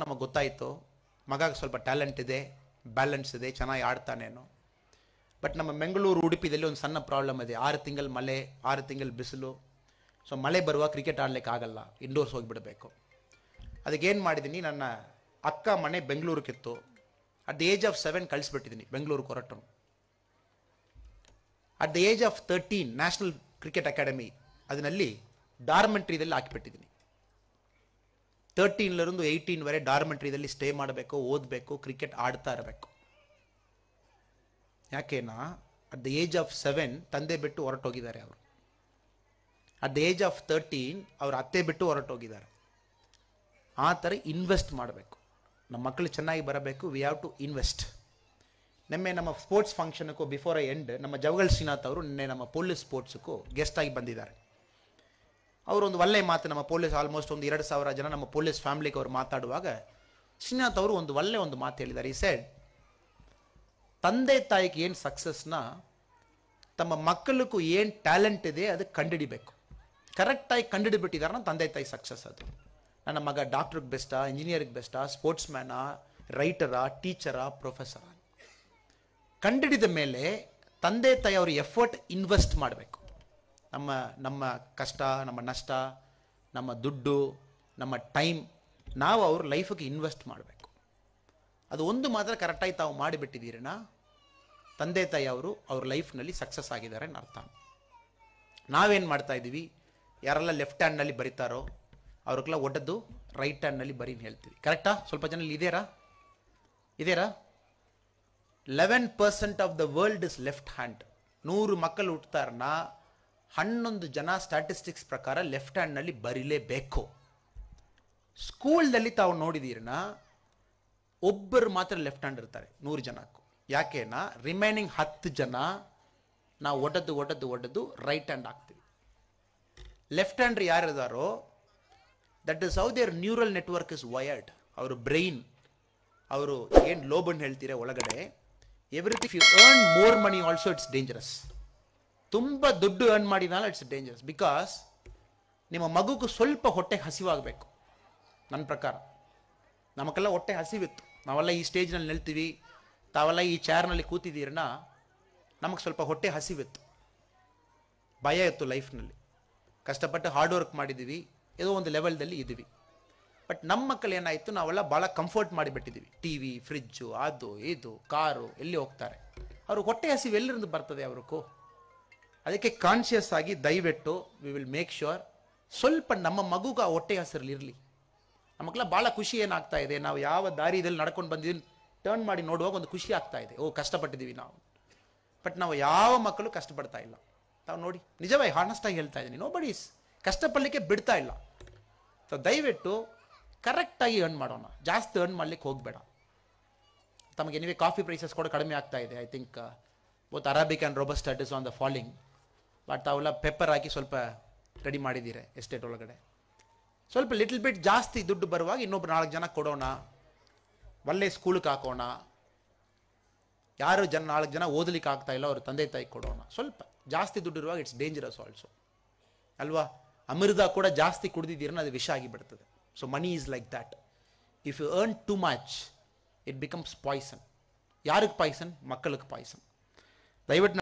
ನಮಗೆ ಗೊತ್ತಾಯಿತು ಮಗಾಗ ಸ್ವಲ್ಪ ಟ್ಯಾಲೆಂಟ್ ಇದೆ ಬ್ಯಾಲೆನ್ಸ್ ಇದೆ ಚೆನ್ನಾಗಿ ಆಡ್ತಾನೇನು ಬಟ್ ನಮ್ಮ ಬೆಂಗಳೂರು ಉಡುಪಿದಲ್ಲಿ ಒಂದು ಸಣ್ಣ ಪ್ರಾಬ್ಲಮ್ ಇದೆ ಆರು ತಿಂಗಳು ಮಳೆ ಆರು ತಿಂಗಳು ಬಿಸಿಲು ಸೊ ಮಳೆ ಬರುವ ಕ್ರಿಕೆಟ್ ಆಡಲಿಕ್ಕೆ ಆಗಲ್ಲ ಇಂಡೋರ್ಸ್ ಹೋಗಿಬಿಡಬೇಕು ಅದಕ್ಕೇನು ಮಾಡಿದ್ದೀನಿ ನನ್ನ ಅಕ್ಕ ಮನೆ ಬೆಂಗಳೂರಿಗಿತ್ತು at the age of seven ಕಳಿಸ್ಬಿಟ್ಟಿದ್ದೀನಿ ಬೆಂಗಳೂರು ಕೊರಟು at the age of thirteen national cricket academy ಅದರಲ್ಲಿ ಡಾರ್ಮೆಂಟ್ರಿದಲ್ಲಿ ಹಾಕಿಬಿಟ್ಟಿದ್ದೀನಿ ತರ್ಟೀನ್ಲರಂದು ಏಯ್ಟೀನ್ವರೆ ಡಾರ್ಮೆಂಟ್ರಿದಲ್ಲಿ ಸ್ಟೇ ಮಾಡಬೇಕು ಓದಬೇಕು ಕ್ರಿಕೆಟ್ ಆಡ್ತಾ ಇರಬೇಕು ಯಾಕೆನಾ at the age of seven ತಂದೆ ಬಿಟ್ಟು ಹೊರಟೋಗಿದ್ದಾರೆ ಅವರು at the age of thirteen ಅವ್ರ ಅತ್ತೆ ಬಿಟ್ಟು ಹೊರಟೋಗಿದ್ದಾರೆ ಆ ಥರ ಇನ್ವೆಸ್ಟ್ ಮಾಡಬೇಕು ನಮ್ಮ ಮಕ್ಕಳು ಚೆನ್ನಾಗಿ ಬರಬೇಕು ವಿ ಹ್ಯಾವ್ ಟು ಇನ್ವೆಸ್ಟ್ ನಿನ್ನೆ ನಮ್ಮ ಸ್ಪೋರ್ಟ್ಸ್ ಫಂಕ್ಷನ್ಗೂ ಬಿಫೋರ್ ಎ ಎಂಡ್ ನಮ್ಮ ಜವಗಲ್ ಶ್ರೀನಾಥ್ ಅವರು ನಿನ್ನೆ ನಮ್ಮ ಪೊಲೀಸ್ ಸ್ಪೋರ್ಟ್ಸಕ್ಕೂ ಗೆಸ್ಟಾಗಿ ಬಂದಿದ್ದಾರೆ ಅವರೊಂದು ಒಳ್ಳೆ ಮಾತು ನಮ್ಮ ಪೊಲೀಸ್ ಆಲ್ಮೋಸ್ಟ್ ಒಂದು ಎರಡು ಸಾವಿರ ಜನ ನಮ್ಮ ಪೊಲೀಸ್ ಫ್ಯಾಮಿಲಿಗೆ ಅವರು ಮಾತಾಡುವಾಗ ಶ್ರೀನಾಥ್ ಅವರು ಒಂದು ಒಳ್ಳೆ ಒಂದು ಮಾತು ಹೇಳಿದ್ದಾರೆ ಈ ಸೈಡ್ ತಂದೆ ತಾಯಿಗೆ ಏನು ಸಕ್ಸಸ್ನ ತಮ್ಮ ಮಕ್ಕಳಿಗೂ ಏನು ಟ್ಯಾಲೆಂಟ್ ಇದೆ ಅದಕ್ಕೆ ಕಂಡುಹಿಡಿಬೇಕು ಕರೆಕ್ಟಾಗಿ ಕಂಡುಹಿಡಿಬಿಟ್ಟಿದಾರ ತಂದೆ ತಾಯಿ ಸಕ್ಸಸ್ ಅದು ನನ್ನ ಮಗ ಡಾಕ್ಟ್ರಿಗೆ ಬೆಸ್ಟಾ ಇಂಜಿನಿಯರಿಗೆ ಬೆಸ್ಟಾ ಸ್ಪೋರ್ಟ್ಸ್ ಮ್ಯಾನಾ ರೈಟರಾ ಟೀಚರಾ ಪ್ರೊಫೆಸರಾ ಕಂಡುಹಿಡಿದ ಮೇಲೆ ತಂದೆ ತಾಯಿ ಅವರು ಎಫರ್ಟ್ ಇನ್ವೆಸ್ಟ್ ಮಾಡಬೇಕು ನಮ್ಮ ನಮ್ಮ ಕಷ್ಟ ನಮ್ಮ ನಷ್ಟ ನಮ್ಮ ದುಡ್ಡು ನಮ್ಮ ಟೈಮ್ ನಾವು ಅವ್ರ ಲೈಫಿಗೆ ಇನ್ವೆಸ್ಟ್ ಮಾಡಬೇಕು ಅದು ಒಂದು ಮಾತ್ರ ಕರೆಕ್ಟಾಗಿ ತಾವು ಮಾಡಿಬಿಟ್ಟಿದ್ದೀರನಾ ತಂದೆ ತಾಯಿ ಅವರು ಅವ್ರ ಲೈಫ್ನಲ್ಲಿ ಸಕ್ಸಸ್ ಆಗಿದ್ದಾರೆ ಅರ್ಥ ನಾವೇನು ಮಾಡ್ತಾ ಇದ್ದೀವಿ ಯಾರೆಲ್ಲ ಲೆಫ್ಟ್ ಹ್ಯಾಂಡ್ನಲ್ಲಿ ಬರೀತಾರೋ ಅವ್ರಿಗೆಲ್ಲ ಒಡ್ಡದ್ದು ರೈಟ್ ಹ್ಯಾಂಡ್ನಲ್ಲಿ ಬರೀನ್ ಹೇಳ್ತೀವಿ ಕರೆಕ್ಟಾ ಸ್ವಲ್ಪ ಜನ ಇದೇರಾ ಇದೇರಾ eleven percent of the world is left hand ನೂರು ಮಕ್ಕಳು ಹುಟ್ಟತಾರನಾ ಹನ್ನೊಂದು ಜನ ಸ್ಟ್ಯಾಟಿಸ್ಟಿಕ್ಸ್ ಪ್ರಕಾರ ಲೆಫ್ಟ್ ಹ್ಯಾಂಡ್ನಲ್ಲಿ ಬರೀಲೇಬೇಕು ಸ್ಕೂಲ್ದಲ್ಲಿ ತಾವು ನೋಡಿದೀರನ ಒಬ್ಬರು ಮಾತ್ರ ಲೆಫ್ಟ್ ಹ್ಯಾಂಡ್ ಇರ್ತಾರೆ ನೂರು ಜನಕ್ಕೂ ಯಾಕೆನಾ ರಿಮೈನಿಂಗ್ ಹತ್ತು ಜನ ನಾವು ಒಡದ್ದು ಒಡ್ಡದ್ದು ಒಡೆದು ರೈಟ್ ಹ್ಯಾಂಡ್ ಹಾಕ್ತೀವಿ ಲೆಫ್ಟ್ ಹ್ಯಾಂಡ್ರ್ ಯಾರಿದಾರೋ that is how their neural network is wired ಅವರು ಬ್ರೈನ್ ಅವರು ಏನು ಲೋಬನ್ ಹೇಳ್ತೀರಾ ಒಳಗಡೆ everything you earn more money also it's dangerous ತುಂಬ ದುಡ್ಡು ಅರ್ನ್ ಮಾಡಿದಾನಲ್ಲ ಇಟ್ಸ್ ಡೇಂಜರಸ್ ಬಿಕಾಸ್ ನಿಮ್ಮ ಮಗುಗೂ ಸ್ವಲ್ಪ ಹೊಟ್ಟೆ ಹಸಿವಾಗಬೇಕು ನನ್ನ ಪ್ರಕಾರ ನಮಗೆಲ್ಲ ಹೊಟ್ಟೆ ಹಸಿವಿತ್ತು ನಾವೆಲ್ಲ ಈ ಸ್ಟೇಜ್ನಲ್ಲಿ ನಿಲ್ತೀವಿ ತಾವೆಲ್ಲ ಈ ಚೇರ್ನಲ್ಲಿ ಕೂತಿದ್ದೀರನ್ನ ನಮಗೆ ಸ್ವಲ್ಪ ಹೊಟ್ಟೆ ಹಸಿವಿತ್ತು ಭಯ ಇತ್ತು ಲೈಫ್ನಲ್ಲಿ ಕಷ್ಟಪಟ್ಟು ಹಾರ್ಡ್ ವರ್ಕ್ ಮಾಡಿದ್ದೀವಿ ಏನೋ ಒಂದು ಲೆವೆಲ್ದಲ್ಲಿ ಇದ್ದೀವಿ ಬಟ್ ನಮ್ಮ ಮಕ್ಕಳು ಏನಾಯಿತು ನಾವೆಲ್ಲ ಭಾಳ ಕಂಫರ್ಟ್ ಮಾಡಿಬಿಟ್ಟಿದ್ದೀವಿ ಟಿ ವಿ ಫ್ರಿಜ್ಜು ಅದು ಇದು ಕಾರು ಎಲ್ಲಿ ಹೋಗ್ತಾರೆ ಅವ್ರಿಗೆ ಹೊಟ್ಟೆ ಹಸಿವು ಎಲ್ಲರಿಂದ ಬರ್ತದೆ ಅವ್ರಿಗೂ ಅದಕ್ಕೆ ಕಾನ್ಷಿಯಸ್ ಆಗಿ ದಯವಿಟ್ಟು ವಿ ವಿಲ್ ಮೇಕ್ ಶ್ಯೂರ್ ಸ್ವಲ್ಪ ನಮ್ಮ ಮಗುಗೆ ಆ ಹೊಟ್ಟೆ ಹಸಿರಲಿರಲಿ ಆ ಮಕ್ಕಳ ಭಾಳ ಖುಷಿ ಏನಾಗ್ತಾ ಇದೆ ನಾವು ಯಾವ ದಾರಿದಲ್ಲಿ ನಡ್ಕೊಂಡು ಬಂದಿದ್ದೀನಿ ಟರ್ನ್ ಮಾಡಿ ನೋಡುವಾಗ ಒಂದು ಖುಷಿ ಆಗ್ತಾ ಇದೆ ಓ ಕಷ್ಟಪಟ್ಟಿದ್ದೀವಿ ನಾವು ಬಟ್ ನಾವು ಯಾವ ಮಕ್ಕಳು ಕಷ್ಟಪಡ್ತಾ ಇಲ್ಲ ತಾವು ನೋಡಿ ನಿಜವಾಗಿ ಹಾನೆಸ್ಟಾಗಿ ಹೇಳ್ತಾ ಇದ್ದೀನಿ ನೋ ಬಡೀಸ್ ಕಷ್ಟಪಡಲಿಕ್ಕೆ ಬಿಡ್ತಾ ಇಲ್ಲ ಸೊ ದಯವಿಟ್ಟು ಕರೆಕ್ಟಾಗಿ ಅರ್ನ್ ಮಾಡೋಣ ಜಾಸ್ತಿ ಅರ್ನ್ ಮಾಡಲಿಕ್ಕೆ ಹೋಗಬೇಡ ತಮಗೆ ನೀವೇ ಕಾಫಿ ಪ್ರೈಸಸ್ ಕೂಡ ಕಡಿಮೆ ಆಗ್ತಾ ಇದೆ I think both arabica and robusta is on the falling but ಅವೆಲ್ಲ ಪೆಪ್ಪರ್ ಹಾಕಿ ಸ್ವಲ್ಪ ರೆಡಿ ಮಾಡಿದ್ದೀರಿ ಎಸ್ಟೇಟ್ ಒಳಗಡೆ ಸ್ವಲ್ಪ ಲಿಟ್ಲ್ ಬಿಟ್ ಜಾಸ್ತಿ ದುಡ್ಡು ಬರುವಾಗ ಇನ್ನೊಬ್ರು ನಾಲ್ಕು ಜನ ಕೊಡೋಣ ಒಳ್ಳೆ ಸ್ಕೂಲಿಗೆ ಹಾಕೋಣ ಯಾರು ಜನ ನಾಲ್ಕು ಜನ ಓದಲಿಕ್ಕೆ ಆಗ್ತಾ ಇಲ್ಲ ಅವ್ರ ತಂದೆ ತಾಯಿ ಕೊಡೋಣ ಸ್ವಲ್ಪ ಜಾಸ್ತಿ ದುಡ್ಡು ಇರುವಾಗ ಇಟ್ಸ್ ಡೇಂಜರಸ್ ಆಲ್ಸೋ ಅಲ್ವಾ ಅಮೃತ ಕೂಡ ಜಾಸ್ತಿ ಕುಡಿದಿದ್ದೀರ ಅದು ವಿಷ ಆಗಿಬಿಡ್ತದೆ so money is like that if you earn too much it becomes poison ಯಾರಿಗೆ ಪಾಯ್ಸನ್ ಮಕ್ಕಳಿಗೆ ಪಾಯ್ಸನ್ ದಯವಿಟ್ಟು